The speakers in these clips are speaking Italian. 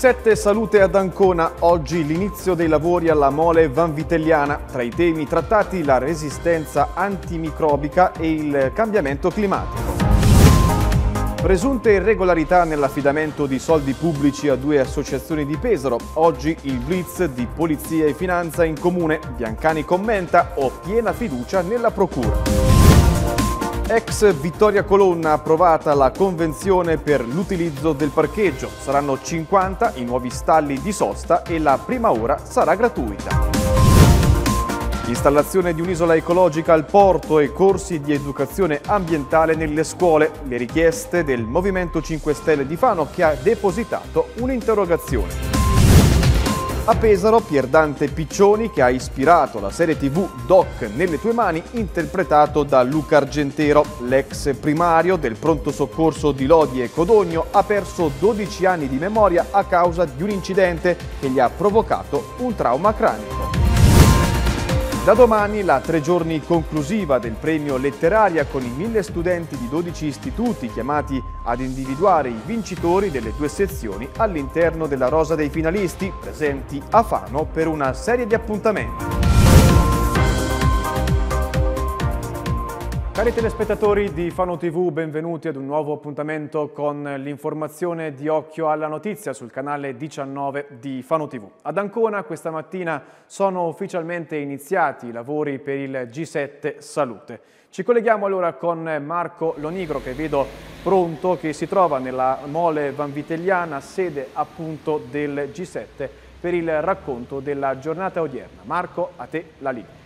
7 Salute ad Ancona, oggi l'inizio dei lavori alla mole vanvitelliana, tra i temi trattati la resistenza antimicrobica e il cambiamento climatico. Presunte irregolarità nell'affidamento di soldi pubblici a due associazioni di Pesaro, oggi il blitz di Polizia e Finanza in Comune, Biancani commenta ho piena fiducia nella Procura. Ex Vittoria Colonna approvata la convenzione per l'utilizzo del parcheggio. Saranno 50 i nuovi stalli di sosta e la prima ora sarà gratuita. Installazione di un'isola ecologica al porto e corsi di educazione ambientale nelle scuole. Le richieste del Movimento 5 Stelle di Fano che ha depositato un'interrogazione. A Pesaro, Pier Dante Piccioni, che ha ispirato la serie tv Doc nelle tue mani, interpretato da Luca Argentero, l'ex primario del pronto soccorso di Lodi e Codogno, ha perso 12 anni di memoria a causa di un incidente che gli ha provocato un trauma cranico. Da domani la tre giorni conclusiva del premio Letteraria con i mille studenti di 12 istituti chiamati ad individuare i vincitori delle due sezioni all'interno della rosa dei finalisti presenti a Fano per una serie di appuntamenti. Cari telespettatori di Fano TV, benvenuti ad un nuovo appuntamento con l'informazione di Occhio alla Notizia sul canale 19 di Fano TV. Ad Ancona questa mattina sono ufficialmente iniziati i lavori per il G7 Salute. Ci colleghiamo allora con Marco Lonigro che vedo pronto, che si trova nella mole vanvitelliana, sede appunto del G7, per il racconto della giornata odierna. Marco, a te la linea.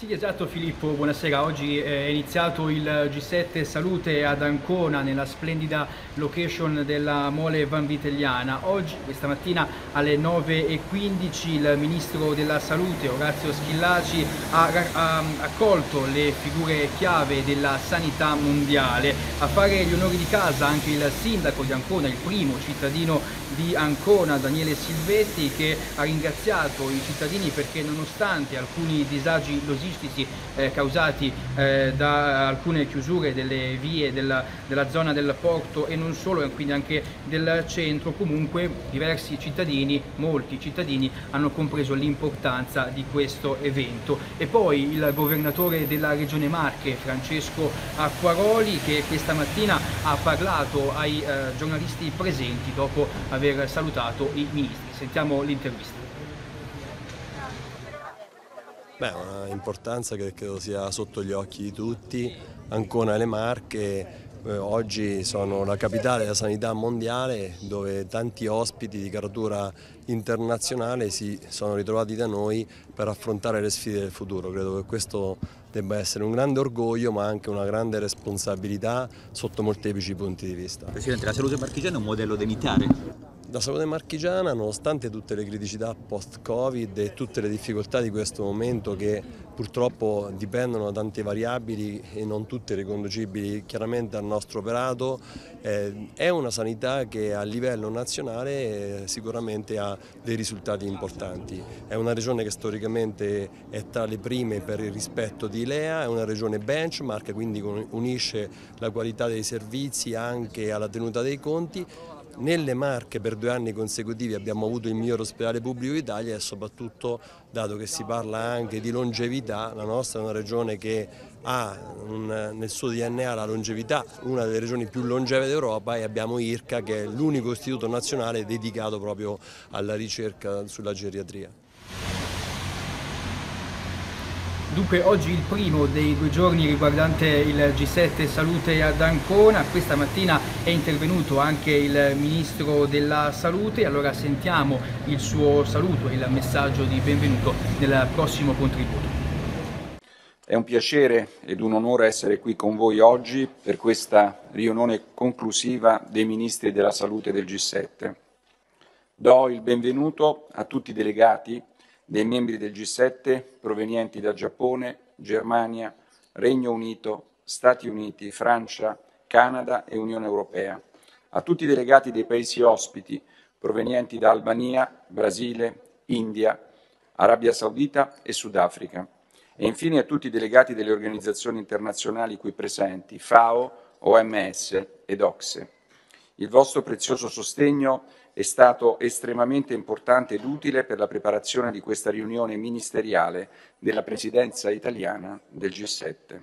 Sì, esatto Filippo, buonasera. Oggi è iniziato il G7 Salute ad Ancona nella splendida location della Mole Vanvitelliana. Oggi, questa mattina alle 9.15 il Ministro della Salute Orazio Schillaci ha, ha accolto le figure chiave della sanità mondiale. A fare gli onori di casa anche il Sindaco di Ancona, il primo cittadino di Ancona, Daniele Silvetti, che ha ringraziato i cittadini perché nonostante alcuni disagi logistici eh, causati eh, da alcune chiusure delle vie della, della, zona del porto e non solo, eh, quindi anche del centro, comunque diversi cittadini, molti cittadini hanno compreso l'importanza di questo evento. E poi il governatore della regione Marche, Francesco Acquaroli, che questa mattina ha parlato ai eh, giornalisti presenti dopo aver salutato i ministri. Sentiamo l'intervista. Beh, una importanza che credo sia sotto gli occhi di tutti. Ancona le Marche eh, oggi sono la capitale della sanità mondiale dove tanti ospiti di caratura internazionale si sono ritrovati da noi per affrontare le sfide del futuro. Credo che questo debba essere un grande orgoglio ma anche una grande responsabilità sotto molteplici punti di vista. Presidente, la salute marchigiana è un modello da imitare? La salute marchigiana, nonostante tutte le criticità post-Covid e tutte le difficoltà di questo momento che purtroppo dipendono da tante variabili e non tutte riconducibili chiaramente al nostro operato, eh, è una sanità che a livello nazionale eh, sicuramente ha dei risultati importanti. È una regione che storicamente è tra le prime per il rispetto di Lea, è una regione benchmark, quindi unisce la qualità dei servizi anche alla tenuta dei conti nelle Marche per due anni consecutivi abbiamo avuto il miglior ospedale pubblico d'Italia e soprattutto, dato che si parla anche di longevità, la nostra è una regione che ha un, nel suo DNA la longevità, una delle regioni più longeve d'Europa e abbiamo IRCA che è l'unico istituto nazionale dedicato proprio alla ricerca sulla geriatria. Dunque oggi il primo dei due giorni riguardante il G7 Salute ad Ancona, questa mattina è intervenuto anche il Ministro della Salute, allora sentiamo il suo saluto e il messaggio di benvenuto nel prossimo contributo. È un piacere ed un onore essere qui con voi oggi per questa riunione conclusiva dei Ministri della Salute del G7. Do il benvenuto a tutti i delegati dei membri del G7 provenienti da Giappone, Germania, Regno Unito, Stati Uniti, Francia, Canada e Unione Europea, a tutti i delegati dei paesi ospiti provenienti da Albania, Brasile, India, Arabia Saudita e Sudafrica, e infine a tutti i delegati delle organizzazioni internazionali qui presenti, FAO, OMS ed OXE. Il vostro prezioso sostegno è stato estremamente importante ed utile per la preparazione di questa riunione ministeriale della Presidenza italiana del G7.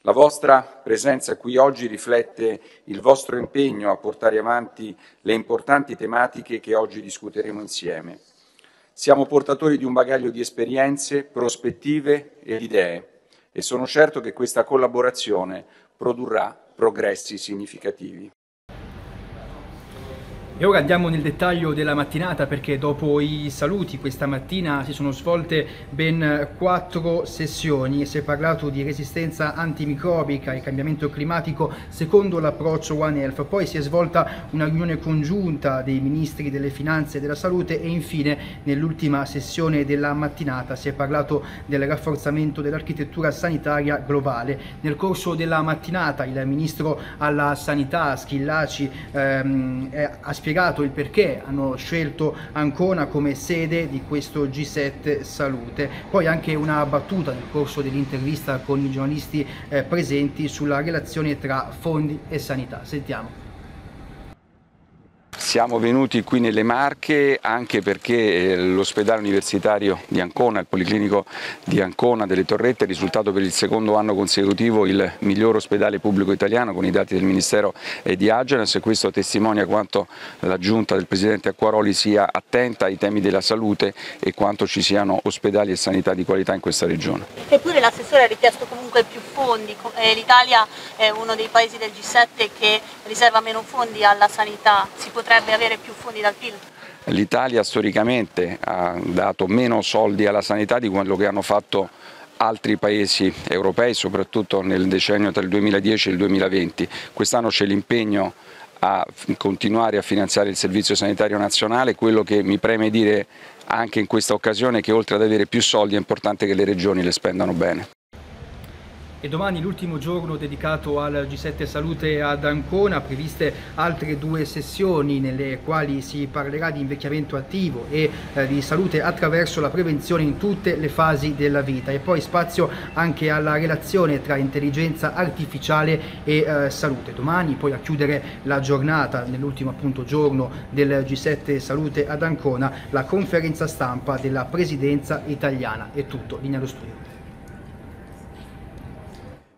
La vostra presenza qui oggi riflette il vostro impegno a portare avanti le importanti tematiche che oggi discuteremo insieme. Siamo portatori di un bagaglio di esperienze, prospettive ed idee e sono certo che questa collaborazione produrrà progressi significativi. E ora andiamo nel dettaglio della mattinata perché dopo i saluti questa mattina si sono svolte ben quattro sessioni e si è parlato di resistenza antimicrobica e cambiamento climatico secondo l'approccio One Health. Poi si è svolta una riunione congiunta dei ministri delle finanze e della salute e infine nell'ultima sessione della mattinata si è parlato del rafforzamento dell'architettura sanitaria globale. Nel corso della mattinata il ministro alla sanità Schillaci ehm, ha spiegato il perché hanno scelto Ancona come sede di questo G7 Salute. Poi anche una battuta nel corso dell'intervista con i giornalisti eh, presenti sulla relazione tra fondi e sanità. Sentiamo. Siamo venuti qui nelle Marche anche perché eh, l'ospedale universitario di Ancona, il Policlinico di Ancona delle Torrette è risultato per il secondo anno consecutivo il miglior ospedale pubblico italiano con i dati del Ministero e di Agenas e questo testimonia quanto la giunta del Presidente Acquaroli sia attenta ai temi della salute e quanto ci siano ospedali e sanità di qualità in questa regione. Eppure l'assessore ha richiesto comunque più fondi, eh, l'Italia è uno dei paesi del G7 che riserva meno fondi alla sanità, si potrebbe avere più fondi dal PIL? L'Italia storicamente ha dato meno soldi alla sanità di quello che hanno fatto altri paesi europei, soprattutto nel decennio tra il 2010 e il 2020. Quest'anno c'è l'impegno a continuare a finanziare il Servizio Sanitario Nazionale, quello che mi preme dire anche in questa occasione è che oltre ad avere più soldi è importante che le regioni le spendano bene e domani l'ultimo giorno dedicato al G7 Salute ad Ancona, previste altre due sessioni nelle quali si parlerà di invecchiamento attivo e eh, di salute attraverso la prevenzione in tutte le fasi della vita e poi spazio anche alla relazione tra intelligenza artificiale e eh, salute. Domani poi a chiudere la giornata nell'ultimo appunto giorno del G7 Salute ad Ancona la conferenza stampa della presidenza italiana. È tutto, linea allo studio.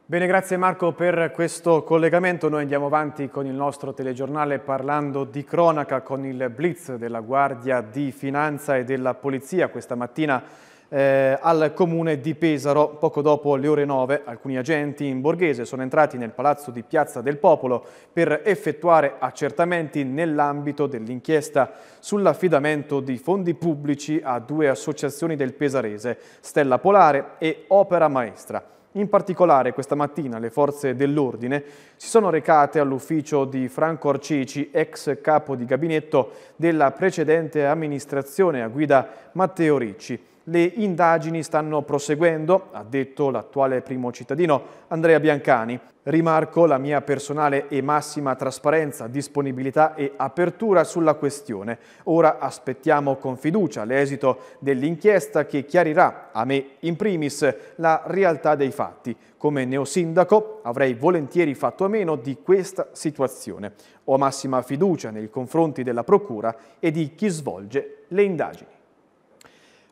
Bene, grazie Marco per questo collegamento. Noi andiamo avanti con il nostro telegiornale parlando di cronaca con il blitz della Guardia di Finanza e della Polizia questa mattina eh, al comune di Pesaro. Poco dopo le ore 9 alcuni agenti in borghese sono entrati nel palazzo di Piazza del Popolo per effettuare accertamenti nell'ambito dell'inchiesta sull'affidamento di fondi pubblici a due associazioni del Pesarese, Stella Polare e Opera Maestra. In particolare questa mattina le forze dell'ordine si sono recate all'ufficio di Franco Arcici, ex capo di gabinetto della precedente amministrazione a guida Matteo Ricci. Le indagini stanno proseguendo, ha detto l'attuale primo cittadino Andrea Biancani. Rimarco la mia personale e massima trasparenza, disponibilità e apertura sulla questione. Ora aspettiamo con fiducia l'esito dell'inchiesta che chiarirà, a me in primis, la realtà dei fatti. Come neosindaco avrei volentieri fatto a meno di questa situazione. Ho massima fiducia nei confronti della Procura e di chi svolge le indagini.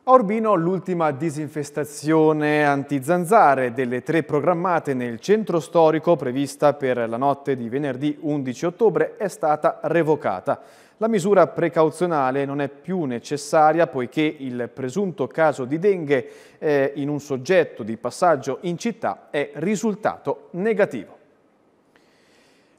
A Urbino l'ultima disinfestazione antizanzare delle tre programmate nel centro storico prevista per la notte di venerdì 11 ottobre è stata revocata. La misura precauzionale non è più necessaria poiché il presunto caso di dengue eh, in un soggetto di passaggio in città è risultato negativo.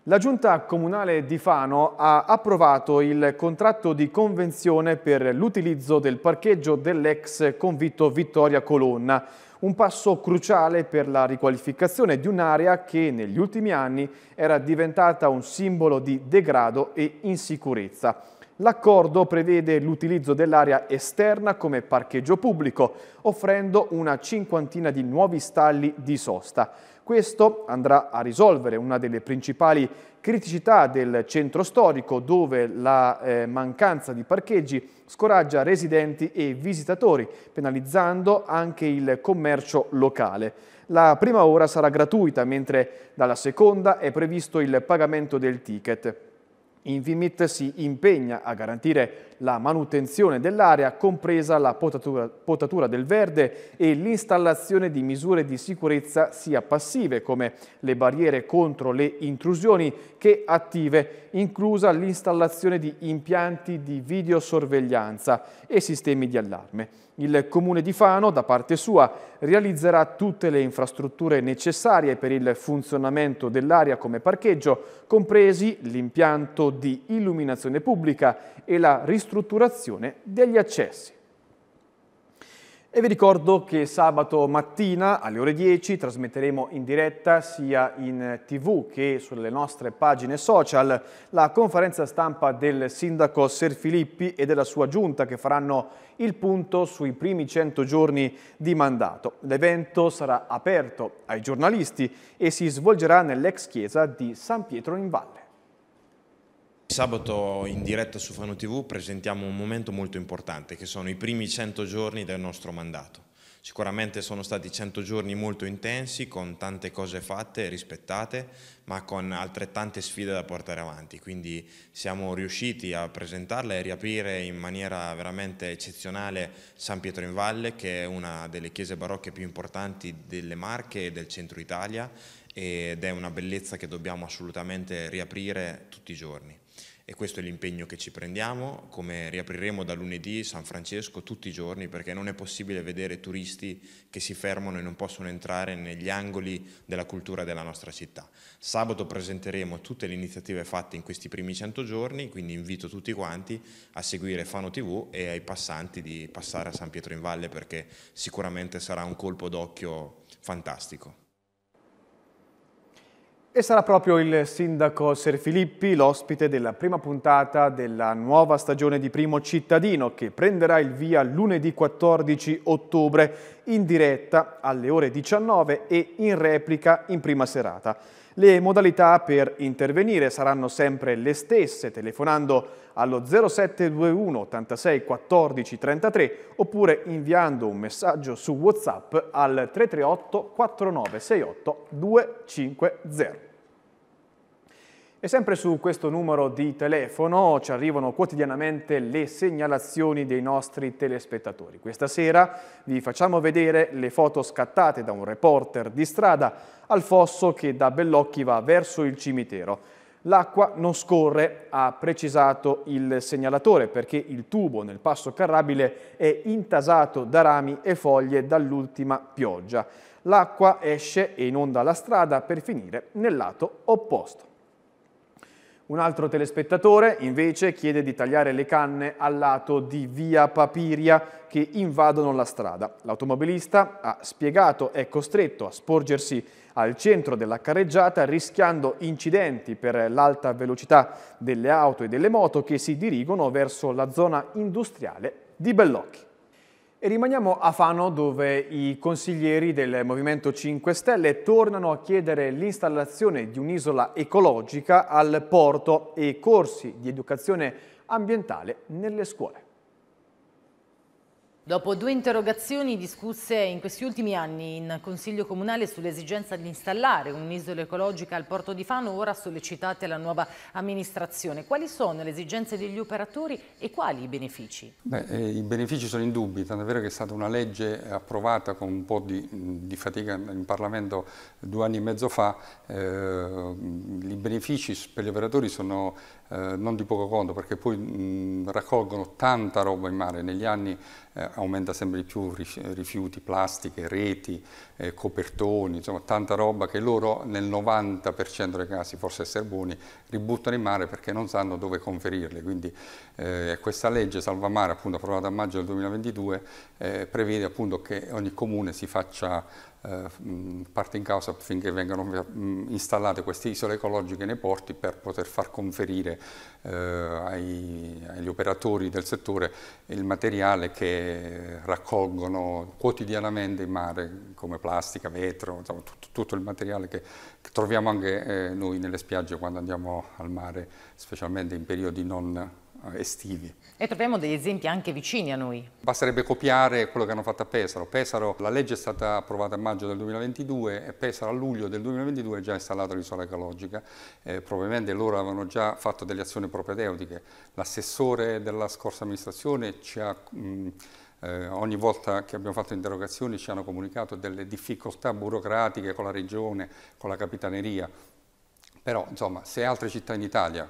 La Giunta Comunale di Fano ha approvato il contratto di convenzione per l'utilizzo del parcheggio dell'ex convitto Vittoria Colonna, un passo cruciale per la riqualificazione di un'area che negli ultimi anni era diventata un simbolo di degrado e insicurezza. L'accordo prevede l'utilizzo dell'area esterna come parcheggio pubblico, offrendo una cinquantina di nuovi stalli di sosta. Questo andrà a risolvere una delle principali criticità del centro storico dove la eh, mancanza di parcheggi scoraggia residenti e visitatori, penalizzando anche il commercio locale. La prima ora sarà gratuita, mentre dalla seconda è previsto il pagamento del ticket. Invimit si impegna a garantire la manutenzione dell'area, compresa la potatura, potatura del verde e l'installazione di misure di sicurezza sia passive come le barriere contro le intrusioni che attive, inclusa l'installazione di impianti di videosorveglianza e sistemi di allarme. Il Comune di Fano, da parte sua, realizzerà tutte le infrastrutture necessarie per il funzionamento dell'area come parcheggio, compresi l'impianto di illuminazione pubblica e la ristrutturazione ristrutturazione degli accessi. E vi ricordo che sabato mattina alle ore 10 trasmetteremo in diretta sia in tv che sulle nostre pagine social la conferenza stampa del sindaco Ser Filippi e della sua giunta che faranno il punto sui primi 100 giorni di mandato. L'evento sarà aperto ai giornalisti e si svolgerà nell'ex chiesa di San Pietro in Valle. Sabato in diretta su Fano TV presentiamo un momento molto importante che sono i primi 100 giorni del nostro mandato. Sicuramente sono stati 100 giorni molto intensi con tante cose fatte e rispettate ma con altrettante sfide da portare avanti quindi siamo riusciti a presentarla e riaprire in maniera veramente eccezionale San Pietro in Valle che è una delle chiese barocche più importanti delle Marche e del centro Italia ed è una bellezza che dobbiamo assolutamente riaprire tutti i giorni e questo è l'impegno che ci prendiamo, come riapriremo da lunedì San Francesco tutti i giorni perché non è possibile vedere turisti che si fermano e non possono entrare negli angoli della cultura della nostra città. Sabato presenteremo tutte le iniziative fatte in questi primi 100 giorni, quindi invito tutti quanti a seguire Fano TV e ai passanti di passare a San Pietro in Valle perché sicuramente sarà un colpo d'occhio fantastico. E sarà proprio il sindaco Serfilippi l'ospite della prima puntata della nuova stagione di Primo Cittadino che prenderà il via lunedì 14 ottobre in diretta alle ore 19 e in replica in prima serata. Le modalità per intervenire saranno sempre le stesse, telefonando allo 0721 86 14 33 oppure inviando un messaggio su WhatsApp al 338 4968 250. E sempre su questo numero di telefono ci arrivano quotidianamente le segnalazioni dei nostri telespettatori. Questa sera vi facciamo vedere le foto scattate da un reporter di strada al fosso che da Bellocchi va verso il cimitero. L'acqua non scorre, ha precisato il segnalatore, perché il tubo nel passo carrabile è intasato da rami e foglie dall'ultima pioggia. L'acqua esce e inonda la strada per finire nel lato opposto. Un altro telespettatore invece chiede di tagliare le canne al lato di via Papiria che invadono la strada. L'automobilista ha spiegato è costretto a sporgersi al centro della carreggiata rischiando incidenti per l'alta velocità delle auto e delle moto che si dirigono verso la zona industriale di Bellocchi. E rimaniamo a Fano dove i consiglieri del Movimento 5 Stelle tornano a chiedere l'installazione di un'isola ecologica al porto e corsi di educazione ambientale nelle scuole. Dopo due interrogazioni discusse in questi ultimi anni in Consiglio Comunale sull'esigenza di installare un'isola ecologica al porto di Fano, ora sollecitate la nuova amministrazione. Quali sono le esigenze degli operatori e quali i benefici? Beh, eh, I benefici sono indubbi, tant'è vero che è stata una legge approvata con un po' di, di fatica in Parlamento due anni e mezzo fa. Eh, I benefici per gli operatori sono eh, non di poco conto perché poi mh, raccolgono tanta roba in mare, negli anni eh, aumenta sempre di più rifiuti, plastiche, reti, eh, copertoni, insomma tanta roba che loro nel 90% dei casi, forse essere buoni, ributtano in mare perché non sanno dove conferirle, quindi eh, questa legge salvamare, appunto approvata a maggio del 2022 eh, prevede appunto che ogni comune si faccia eh, parte in causa affinché vengano installate queste isole ecologiche nei porti per poter far conferire eh, ai, agli operatori del settore il materiale che raccolgono quotidianamente in mare come plastica, vetro, insomma, tutto, tutto, il materiale che, che troviamo anche eh, noi nelle spiagge quando andiamo al mare specialmente in periodi non eh, estivi. E troviamo degli esempi anche vicini a noi. Basterebbe copiare quello che hanno fatto a Pesaro. Pesaro, la legge è stata approvata a maggio del 2022 e Pesaro a luglio del 2022 è già installata l'isola ecologica. Eh, probabilmente loro avevano già fatto delle azioni propedeutiche. L'assessore della scorsa amministrazione ci ha... Mh, eh, ogni volta che abbiamo fatto interrogazioni ci hanno comunicato delle difficoltà burocratiche con la regione, con la capitaneria, però insomma se altre città in Italia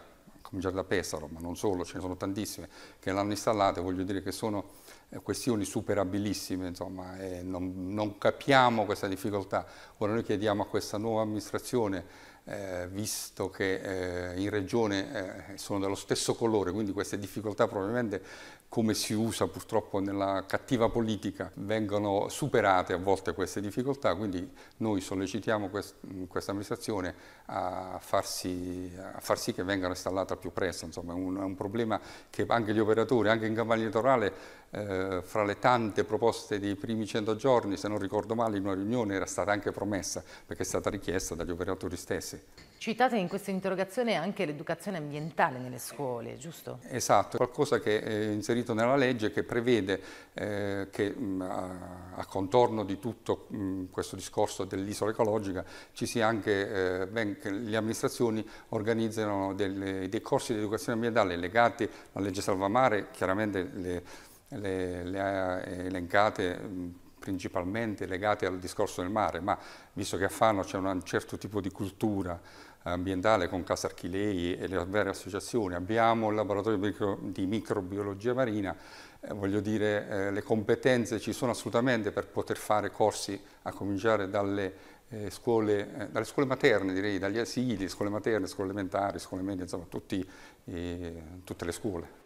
cominciare da Pesaro, ma non solo, ce ne sono tantissime, che l'hanno installata, voglio dire che sono eh, questioni superabilissime, insomma, non, non, capiamo questa difficoltà. Ora noi chiediamo a questa nuova amministrazione, eh, visto che eh, in regione eh, sono dello stesso colore, quindi queste difficoltà probabilmente come si usa purtroppo nella cattiva politica, vengono superate a volte queste difficoltà, quindi noi sollecitiamo quest questa amministrazione a far, sì, a far, sì, che vengano installate al più presto, insomma è un, è un problema che anche gli operatori, anche in campagna elettorale eh, fra le tante proposte dei primi 100 giorni, se non ricordo male, in una riunione era stata anche promessa perché è stata richiesta dagli operatori stessi. Citate in questa interrogazione anche l'educazione ambientale nelle scuole, giusto? Esatto, qualcosa che è inserito nella legge che prevede eh, che mh, mm, a, a, contorno di tutto mh, mm, questo discorso dell'isola ecologica ci sia anche, eh, ben, che le amministrazioni organizzano delle, dei corsi di educazione ambientale legati alla legge salvamare, chiaramente le le, le ha elencate mm, principalmente legate al discorso del mare, ma visto che a Fano c'è un certo tipo di cultura ambientale con Casa Archilei e le varie associazioni, abbiamo il laboratorio di microbiologia marina, eh, voglio dire eh, le competenze ci sono assolutamente per poter fare corsi a cominciare dalle, eh, scuole, eh, dalle scuole, materne direi, dagli asili, scuole materne, scuole elementari, scuole medie, insomma tutti, eh, tutte le scuole.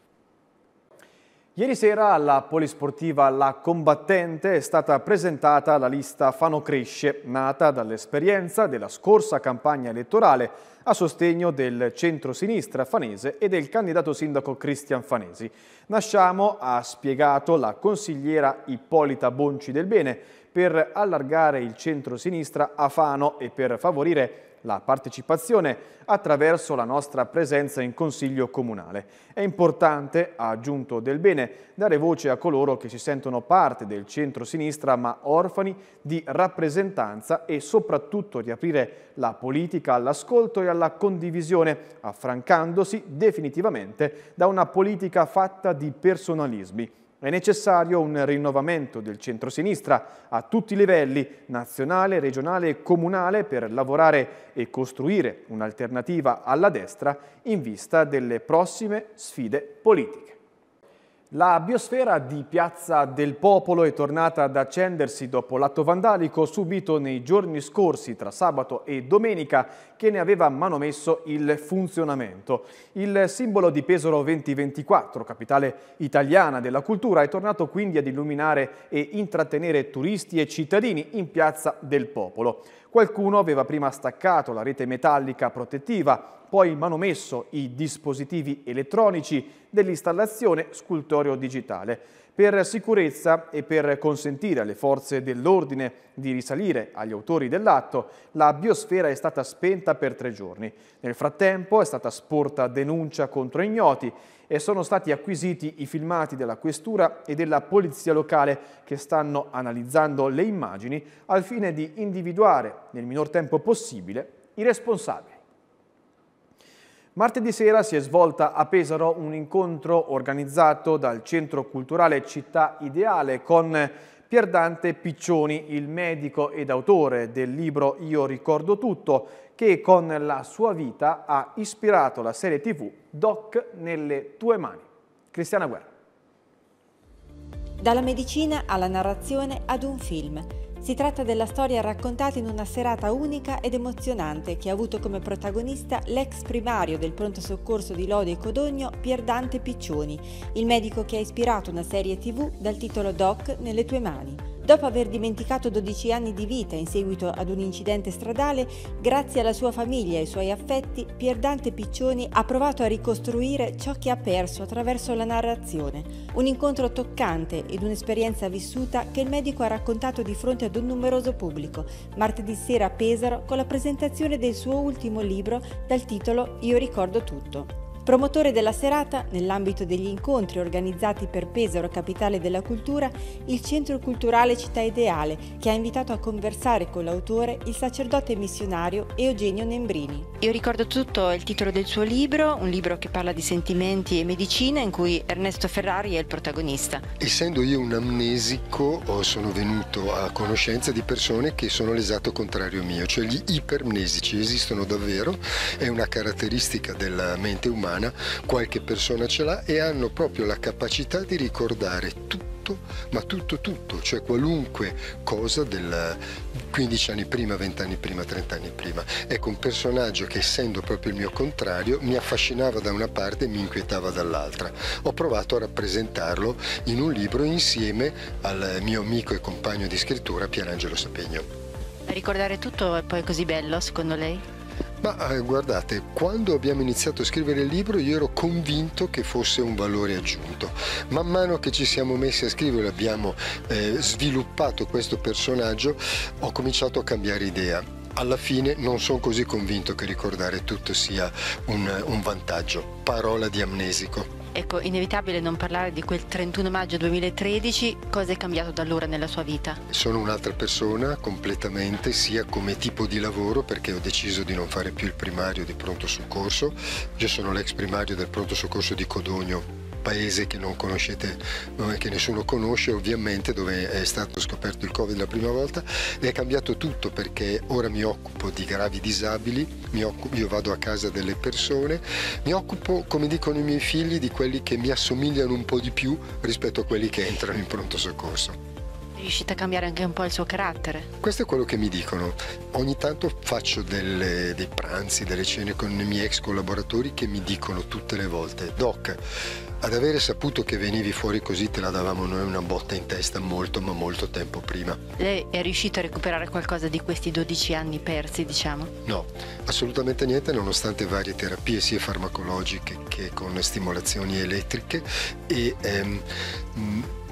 Ieri sera alla polisportiva La Combattente è stata presentata la lista Fano Cresce, nata dall'esperienza della scorsa campagna elettorale a sostegno del centro-sinistra fanese e del candidato sindaco Cristian Fanesi. Nasciamo, ha spiegato la consigliera Ippolita Bonci del Bene, per allargare il centro-sinistra a Fano e per favorire la partecipazione attraverso la nostra presenza in Consiglio Comunale. È importante, ha aggiunto Del Bene, dare voce a coloro che si sentono parte del centro-sinistra ma orfani di rappresentanza e soprattutto riaprire la politica all'ascolto e alla condivisione, affrancandosi definitivamente da una politica fatta di personalismi è necessario un rinnovamento del centrosinistra a tutti i livelli, nazionale, regionale e comunale, per lavorare e costruire un'alternativa alla destra in vista delle prossime sfide politiche. La biosfera di Piazza del Popolo è tornata ad accendersi dopo l'atto vandalico subito nei giorni scorsi tra sabato e domenica che ne aveva manomesso il funzionamento. Il simbolo di Pesaro 2024, capitale italiana della cultura, è tornato quindi ad illuminare e intrattenere turisti e cittadini in Piazza del Popolo. Qualcuno aveva prima staccato la rete metallica protettiva, poi manomesso i dispositivi elettronici dell'installazione scultoreo digitale. Per sicurezza e per consentire alle forze dell'ordine di risalire agli autori dell'atto, la biosfera è stata spenta per tre giorni. Nel frattempo è stata sporta denuncia contro ignoti e sono stati acquisiti i filmati della questura e della polizia locale che stanno analizzando le immagini al fine di individuare nel minor tempo possibile i responsabili. Martedì sera si è svolta a Pesaro un incontro organizzato dal Centro Culturale Città Ideale con Pier Dante Piccioni, il medico ed autore del libro Io ricordo tutto, che con la sua vita ha ispirato la serie tv Doc nelle tue mani. Cristiana Guerra. Dalla medicina alla narrazione ad un film – si tratta della storia raccontata in una serata unica ed emozionante che ha avuto come protagonista l'ex primario del pronto soccorso di Lodi e Codogno Pierdante Piccioni, il medico che ha ispirato una serie tv dal titolo Doc nelle tue mani. Dopo aver dimenticato 12 anni di vita in seguito ad un incidente stradale, grazie alla sua famiglia e ai suoi affetti, Pier Dante Piccioni ha provato a ricostruire ciò che ha perso attraverso la narrazione. Un incontro toccante ed un'esperienza vissuta che il medico ha raccontato di fronte ad un numeroso pubblico, martedì sera a Pesaro con la presentazione del suo ultimo libro dal titolo Io ricordo tutto. Promotore della serata, nell'ambito degli incontri organizzati per Pesaro, capitale della cultura, il Centro Culturale Città Ideale, che ha invitato a conversare con l'autore il sacerdote missionario Eugenio Nembrini. Io ricordo tutto il titolo del suo libro, un libro che parla di sentimenti e medicina, in cui Ernesto Ferrari è il protagonista. Essendo io un amnesico, oh, sono venuto a conoscenza di persone che sono l'esatto contrario mio, cioè gli ipermnesici esistono davvero, è una caratteristica della mente umana umana, qualche persona ce l'ha e hanno proprio la capacità di ricordare tutto ma tutto tutto, cioè qualunque cosa del 15 anni prima, 20 anni prima, 30 anni prima. Ecco un personaggio che essendo proprio il mio contrario mi affascinava da una parte e mi inquietava dall'altra. Ho provato a rappresentarlo in un libro insieme al mio amico e compagno di scrittura Pierangelo Sapegno. Ricordare tutto è poi così bello secondo lei? Ma eh, guardate, quando abbiamo iniziato a scrivere il libro io ero convinto che fosse un valore aggiunto. Man mano che ci siamo messi a scrivere, abbiamo eh, sviluppato questo personaggio, ho cominciato a cambiare idea alla fine non sono così convinto che ricordare tutto sia un, un vantaggio. Parola di amnesico. Ecco, inevitabile non parlare di quel 31 maggio 2013, cosa è cambiato da allora nella sua vita? Sono un'altra persona completamente, sia come tipo di lavoro, perché ho deciso di non fare più il primario di pronto soccorso. Io sono l'ex primario del pronto soccorso di Codogno paese che non conoscete, che nessuno conosce ovviamente, dove è stato scoperto il Covid la prima volta e è cambiato tutto perché ora mi occupo di gravi disabili, occupo, io vado a casa delle persone, mi occupo, come dicono i miei figli, di quelli che mi assomigliano un po' di più rispetto a quelli che entrano in pronto soccorso. Riuscite a cambiare anche un po' il suo carattere? Questo è quello che mi dicono. Ogni tanto faccio delle, dei pranzi, delle cene con i miei ex collaboratori che mi dicono tutte le volte, Doc, ad avere saputo che venivi fuori così te la davamo noi una botta in testa molto ma molto tempo prima. Lei è riuscito a recuperare qualcosa di questi 12 anni persi, diciamo? No, assolutamente niente, nonostante varie terapie sia farmacologiche che con stimolazioni elettriche e ehm,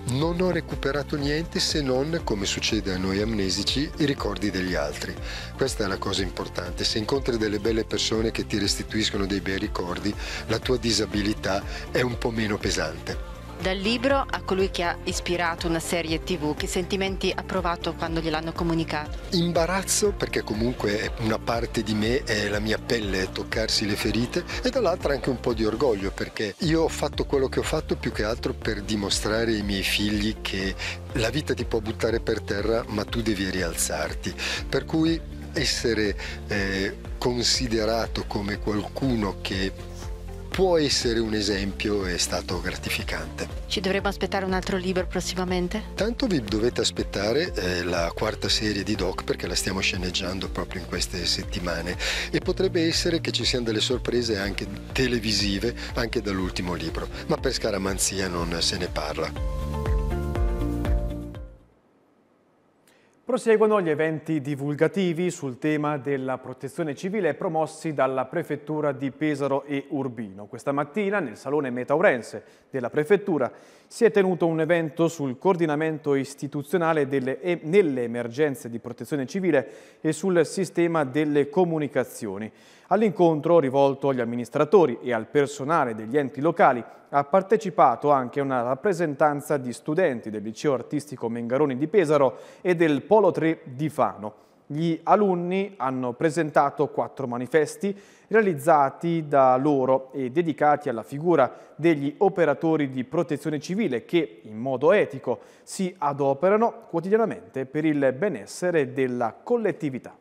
non ho recuperato niente se non, come succede a noi amnesici, i ricordi degli altri. Questa è la cosa importante. Se incontri delle belle persone che ti restituiscono dei bei ricordi, la tua disabilità è un po' meno pesante. Dal libro a colui che ha ispirato una serie tv, che sentimenti ha provato quando gliel'hanno comunicato? Imbarazzo perché comunque una parte di me è la mia pelle, toccarsi le ferite e dall'altra anche un po' di orgoglio perché io ho fatto quello che ho fatto più che altro per dimostrare ai miei figli che la vita ti può buttare per terra ma tu devi rialzarti. Per cui essere eh, considerato come qualcuno che può essere un esempio è stato gratificante. Ci dovremmo aspettare un altro libro prossimamente? Tanto vi dovete aspettare eh, la quarta serie di Doc perché la stiamo sceneggiando proprio in queste settimane e potrebbe essere che ci siano delle sorprese anche televisive anche dall'ultimo libro, ma per scaramanzia non se ne parla. Proseguono gli eventi divulgativi sul tema della protezione civile promossi dalla Prefettura di Pesaro e Urbino. Questa mattina nel Salone Metaurense della Prefettura si è tenuto un evento sul coordinamento istituzionale delle, nelle emergenze di protezione civile e sul sistema delle comunicazioni. All'incontro, rivolto agli amministratori e al personale degli enti locali, ha partecipato anche una rappresentanza di studenti del Liceo Artistico Mengaroni di Pesaro e del Polo 3 di Fano. Gli alunni hanno presentato quattro manifesti realizzati da loro e dedicati alla figura degli operatori di protezione civile che, in modo etico, si adoperano quotidianamente per il benessere della collettività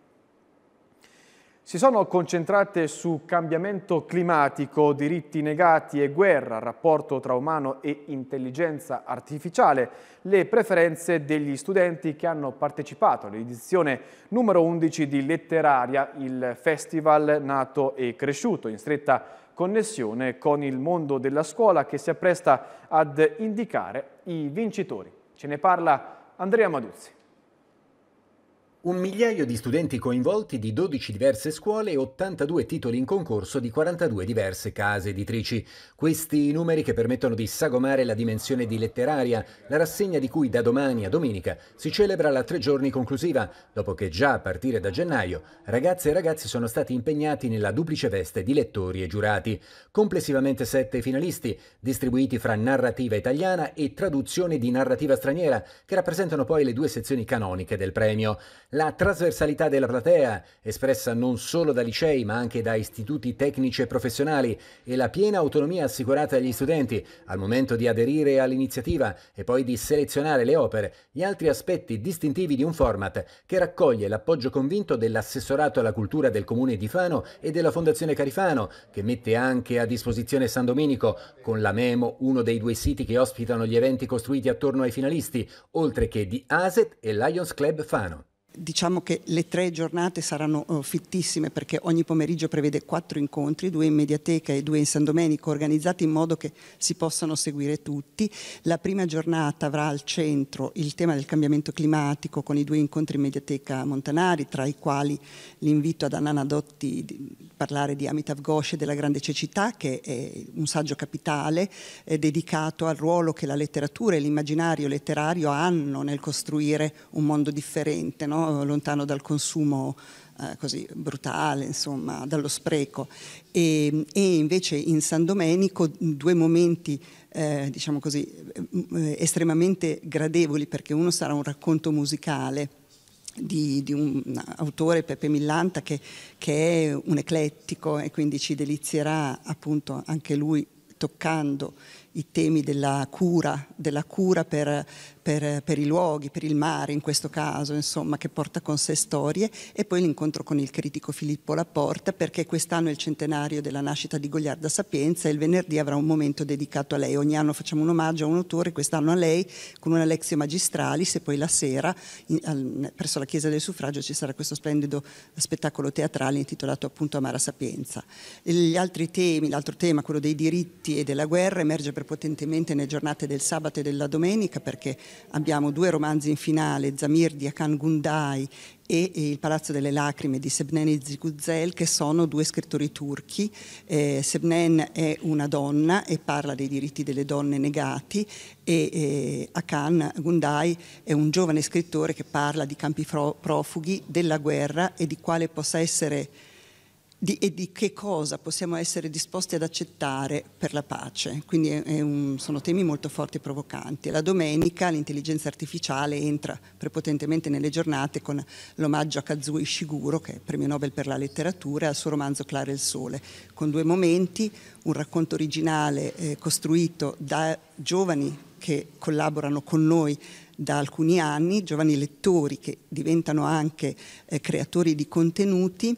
si sono concentrate su cambiamento climatico, diritti negati e guerra, rapporto tra umano e intelligenza artificiale, le preferenze degli studenti che hanno partecipato all'edizione numero 11 di Letteraria, il festival nato e cresciuto in stretta connessione con il mondo della scuola che si appresta ad indicare i vincitori. Ce ne parla Andrea Maduzzi. Un migliaio di studenti coinvolti di 12 diverse scuole e 82 titoli in concorso di 42 diverse case editrici. Questi numeri che permettono di sagomare la dimensione di letteraria, la rassegna di cui da domani a domenica si celebra la tre giorni conclusiva, dopo che già a partire da gennaio ragazze e ragazzi sono stati impegnati nella duplice veste di lettori e giurati. Complessivamente sette finalisti, distribuiti fra narrativa italiana e traduzione di narrativa straniera, che rappresentano poi le due sezioni canoniche del premio. La trasversalità della platea, espressa non solo da licei ma anche da istituti tecnici e professionali, e la piena autonomia assicurata agli studenti al momento di aderire all'iniziativa e poi di selezionare le opere, gli altri aspetti distintivi di un format che raccoglie l'appoggio convinto dell'assessorato alla cultura del comune di Fano e della Fondazione Carifano, che mette anche a disposizione San Domenico, con la Memo, uno dei due siti che ospitano gli eventi costruiti attorno ai finalisti, oltre che di ASET e Lions Club Fano diciamo che le tre giornate saranno uh, fittissime perché ogni pomeriggio prevede quattro incontri, due in mediateca e due in San Domenico, organizzati in modo che si possano seguire tutti. La prima giornata avrà al centro il tema del cambiamento climatico con i due incontri in mediateca Montanari, tra i quali l'invito ad Anana Dotti parlare di Amitav Ghosh e della grande cecità, che è un saggio capitale eh, dedicato al ruolo che la letteratura e l'immaginario letterario hanno nel costruire un mondo differente, no? lontano dal consumo eh, così brutale, insomma, dallo spreco. E, e, invece in San Domenico due momenti, eh, diciamo così, eh, estremamente gradevoli, perché uno sarà un racconto musicale di, di, un autore, Peppe Millanta, che, che, è un eclettico e quindi ci delizierà appunto anche lui toccando i temi della cura, della cura per, per, per, i luoghi, per il mare in questo caso, insomma, che porta con sé storie, e poi l'incontro con il critico Filippo Laporta, perché quest'anno è il centenario della nascita di Gogliarda Sapienza e il venerdì avrà un momento dedicato a lei. Ogni anno facciamo un omaggio a un autore, quest'anno a lei, con una lezione magistralis e poi la sera in, al, presso la Chiesa del Suffragio ci sarà questo splendido spettacolo teatrale intitolato appunto Amara Sapienza. Gli altri temi, l'altro tema, quello dei diritti e della guerra, emerge prepotentemente nelle giornate del sabato e della domenica perché abbiamo due romanzi in finale, Zamir di Akan Gundai e Il Palazzo delle Lacrime di Sebnen Ziguzel, che sono due scrittori turchi. Eh, Sebnen è una donna e parla dei diritti delle donne negati e eh, Akan Gundai è un giovane scrittore che parla di campi profughi, della guerra e di quale possa essere di, e di che cosa possiamo essere disposti ad accettare per la pace. Quindi è, è un, sono temi molto forti e provocanti. La domenica l'intelligenza artificiale entra prepotentemente nelle giornate con l'omaggio a Kazuo Ishiguro, che è premio Nobel per la letteratura, e al suo romanzo Clare il Sole, con due momenti, un racconto originale eh, costruito da giovani che collaborano con noi da alcuni anni, giovani lettori che diventano anche eh, creatori di contenuti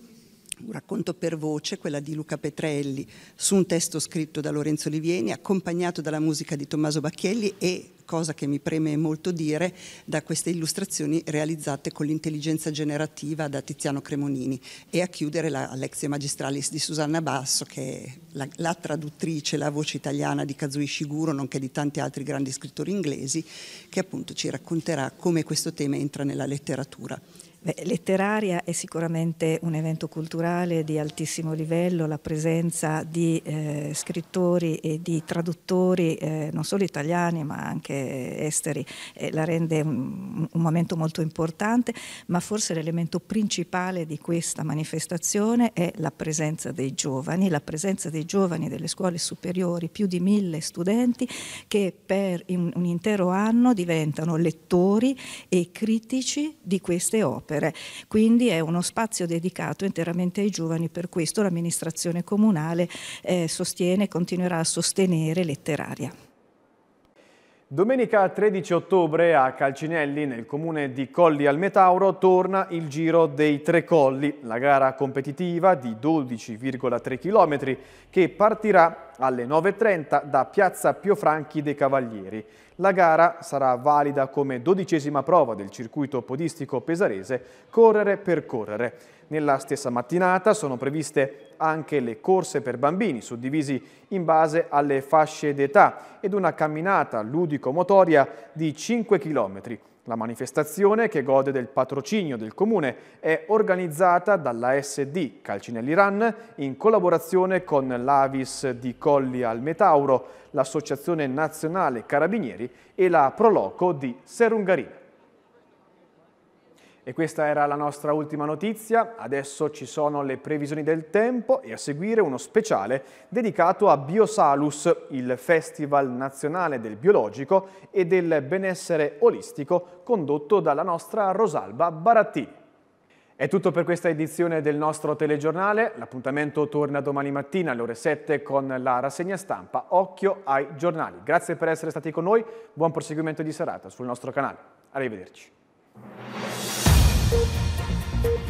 un racconto per voce, quella di Luca Petrelli, su un testo scritto da Lorenzo Livieni, accompagnato dalla musica di Tommaso Bacchielli e, cosa che mi preme molto dire, da queste illustrazioni realizzate con l'intelligenza generativa da Tiziano Cremonini e a chiudere la Lexia Magistralis di Susanna Basso, che è la, la traduttrice, la voce italiana di Kazui Shiguro, nonché di tanti altri grandi scrittori inglesi, che appunto ci racconterà come questo tema entra nella letteratura. Beh, letteraria è sicuramente un evento culturale di altissimo livello, la presenza di eh, scrittori e di traduttori eh, non solo italiani ma anche esteri eh, la rende un, un, momento molto importante, ma forse l'elemento principale di questa manifestazione è la presenza dei giovani, la presenza dei giovani delle scuole superiori, più di mille studenti che per in, un intero anno diventano lettori e critici di queste opere opere. Quindi è uno spazio dedicato interamente ai giovani, per questo l'amministrazione comunale eh, sostiene e continuerà a sostenere letteraria. Domenica 13 ottobre a Calcinelli, nel comune di Colli al Metauro, torna il Giro dei Tre Colli, la gara competitiva di 12,3 km che partirà alle 9.30 da Piazza Piofranchi dei Cavalieri. La gara sarà valida come dodicesima prova del circuito podistico pesarese Correre per Correre. Nella stessa mattinata sono previste anche le corse per bambini, suddivisi in base alle fasce d'età, ed una camminata ludico-motoria di 5 km. La manifestazione, che gode del patrocinio del Comune, è organizzata dall'ASD SD Calcinelli Run in collaborazione con l'Avis di Colli al Metauro, l'Associazione Nazionale Carabinieri e la Proloco di Serungarina. E questa era la nostra ultima notizia, adesso ci sono le previsioni del tempo e a seguire uno speciale dedicato a Biosalus, il Festival Nazionale del Biologico e del Benessere Olistico condotto dalla nostra Rosalba Barattini. È tutto per questa edizione del nostro telegiornale, l'appuntamento torna domani mattina alle ore 7 con la rassegna stampa Occhio ai giornali. Grazie per essere stati con noi, buon proseguimento di serata sul nostro canale. Arrivederci. thank you